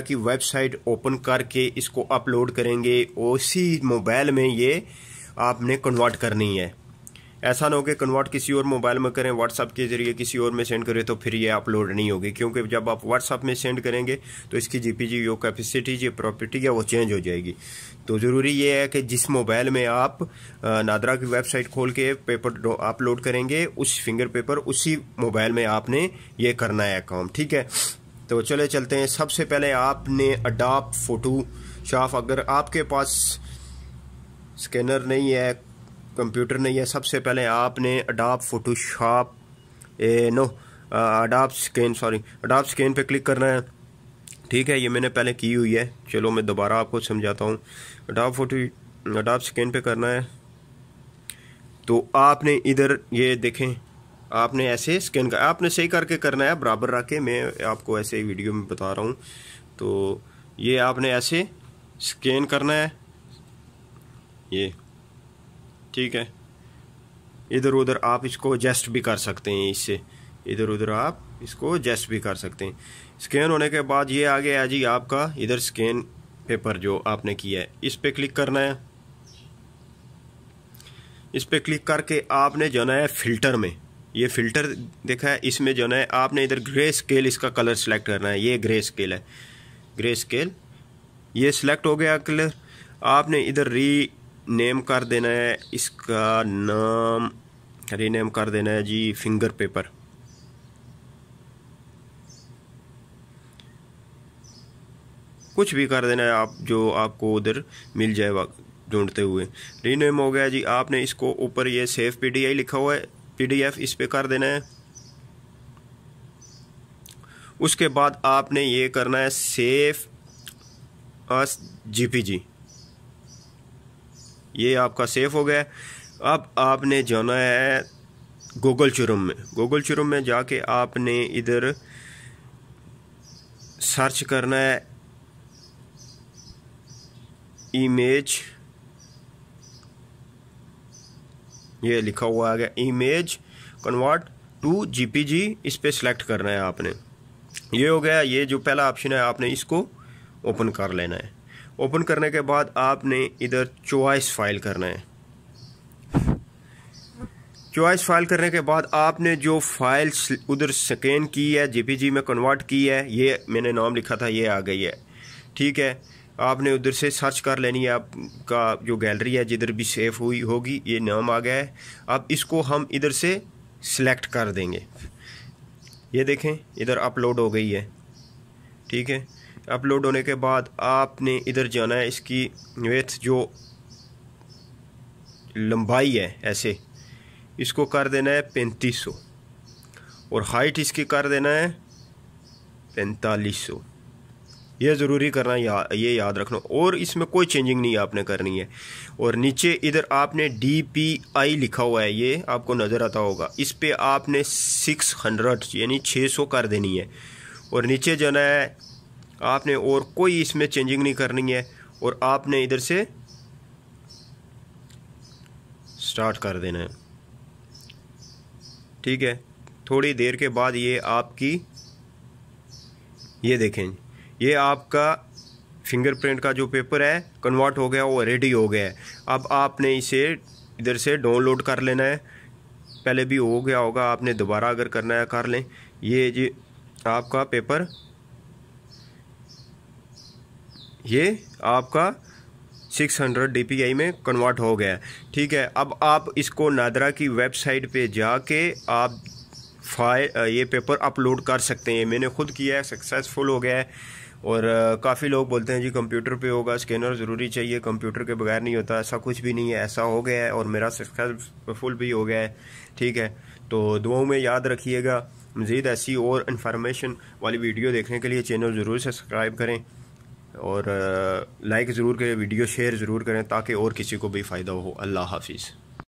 की website open करके इसको अपलोड करेंगे उसी मोबाइल में ये आपने कन्वर्ट करनी है ऐसा ना हो कि कन्वर्ट किसी और मोबाइल में करें व्हाट्सअप के जरिए किसी और में सेंड करें तो फिर ये अपलोड नहीं होगी क्योंकि जब आप व्हाट्सअप में सेंड करेंगे तो इसकी जी पी जी यो कैपेसिटी जो प्रॉपर्टी है वो चेंज हो जाएगी तो ज़रूरी ये है कि जिस मोबाइल में आप नादरा की वेबसाइट खोल के पेपर अपलोड करेंगे उस फिंगर पेपर उसी मोबाइल में आपने ये करना है काम ठीक है तो चले चलते हैं सबसे पहले आपने अडाप फोटो शाफ अगर आपके पास स्कैनर नहीं है कंप्यूटर नहीं है सबसे पहले आपने Adobe Photoshop no Adobe scan sorry Adobe scan पे क्लिक करना है ठीक है ये मैंने पहले की हुई है चलो मैं दोबारा आपको समझाता हूँ अडाप फोटो अडाप स्कैन पे करना है तो आपने इधर ये देखें आपने ऐसे स्कैन कर आपने सही करके करना है बराबर रख के मैं आपको ऐसे वीडियो में बता रहा हूँ तो ये आपने ऐसे स्कैन करना है ये ठीक है इधर उधर आप इसको एडजस्ट भी कर सकते हैं इससे इधर उधर आप इसको एडजस्ट भी कर सकते हैं स्कैन होने के बाद ये आ गया जी आपका इधर स्कैन पेपर जो आपने किया है इस पर क्लिक करना है इस पर क्लिक करके आपने जाना है फिल्टर में ये फ़िल्टर देखा है इसमें जो है आपने इधर ग्रे स्केल इसका कलर सेलेक्ट करना है ये ग्रे स्केल है ग्रे स्केल ये सिलेक्ट हो गया कलर आपने इधर री नेम कर देना है इसका नाम रीनेम कर देना है जी फिंगर पेपर कुछ भी कर देना है आप जो आपको उधर मिल जाए ढूंढते हुए रीनेम हो गया जी आपने इसको ऊपर ये सेफ पी लिखा हुआ है पीडीएफ इस पर कर देना है उसके बाद आपने ये करना है सेफ अस जीपीजी ये आपका सेफ हो गया अब आपने जाना है गूगल चुरुम में गूगल चुरुम में जाके आपने इधर सर्च करना है इमेज ये लिखा हुआ आ गया इमेज कन्वर्ट टू जीपीजी इस पर सेलेक्ट करना है आपने ये हो गया ये जो पहला ऑप्शन है आपने इसको ओपन कर लेना है ओपन करने के बाद आपने इधर चॉइस फाइल करना है चॉइस फाइल करने के बाद आपने जो फाइल उधर स्कैन की है जीपीजी में कन्वर्ट की है ये मैंने नाम लिखा था ये आ गई है ठीक है आपने उधर से सर्च कर लेनी है आपका जो गैलरी है जिधर भी सेफ हुई होगी ये नाम आ गया है अब इसको हम इधर से सिलेक्ट कर देंगे ये देखें इधर अपलोड हो गई है ठीक है अपलोड होने के बाद आपने इधर जाना है इसकी वेथ जो लंबाई है ऐसे इसको कर देना है पैंतीस सौ और हाइट इसकी कर देना है पैंतालीस सौ ये ज़रूरी करना या, ये याद रखना और इसमें कोई चेंजिंग नहीं आपने करनी है और नीचे इधर आपने डी पी आई लिखा हुआ है ये आपको नज़र आता होगा इस पर आपने सिक्स हंड्रेड यानी छः सौ कर देनी है और नीचे जाना है आपने और कोई इसमें चेंजिंग नहीं करनी है और आपने इधर से स्टार्ट कर देना है ठीक है थोड़ी देर के बाद ये आपकी ये देखें ये आपका फिंगरप्रिंट का जो पेपर है कन्वर्ट हो गया वो रेडी हो गया है अब आपने इसे इधर से डाउनलोड कर लेना है पहले भी हो गया होगा आपने दोबारा अगर करना है कर लें ये जी आपका पेपर ये आपका 600 DPI में कन्वर्ट हो गया ठीक है अब आप इसको नादरा की वेबसाइट पे जाके आप फाइल ये पेपर अपलोड कर सकते हैं मैंने खुद किया है सक्सेसफुल हो गया है और काफ़ी लोग बोलते हैं जी कंप्यूटर पे होगा स्कैनर ज़रूरी चाहिए कंप्यूटर के बगैर नहीं होता ऐसा कुछ भी नहीं है ऐसा हो गया है और मेरा सक्सेसफुल भी हो गया है ठीक है तो दुआओं में याद रखिएगा मज़ीद ऐसी और इन्फॉर्मेशन वाली वीडियो देखने के लिए चैनल ज़रूर सब्सक्राइब करें और लाइक ज़रूर करें वीडियो शेयर ज़रूर करें ताकि और किसी को भी फ़ायदा हो अल्लाह हाफिज़